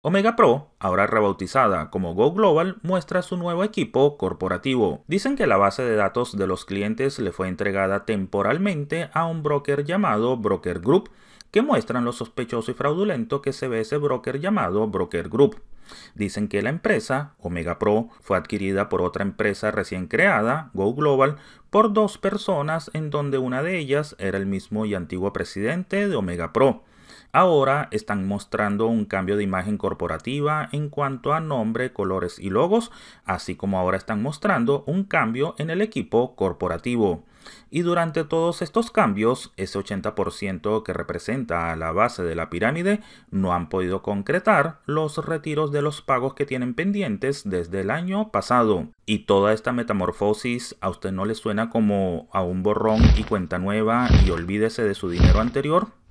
Omega Pro, ahora rebautizada como Go Global, muestra su nuevo equipo corporativo. Dicen que la base de datos de los clientes le fue entregada temporalmente a un broker llamado Broker Group, que muestran lo sospechoso y fraudulento que se ve ese broker llamado Broker Group. Dicen que la empresa, Omega Pro, fue adquirida por otra empresa recién creada, Go Global, por dos personas en donde una de ellas era el mismo y antiguo presidente de Omega Pro. Ahora están mostrando un cambio de imagen corporativa en cuanto a nombre, colores y logos, así como ahora están mostrando un cambio en el equipo corporativo. Y durante todos estos cambios, ese 80% que representa la base de la pirámide no han podido concretar los retiros de los pagos que tienen pendientes desde el año pasado. Y toda esta metamorfosis a usted no le suena como a un borrón y cuenta nueva y olvídese de su dinero anterior.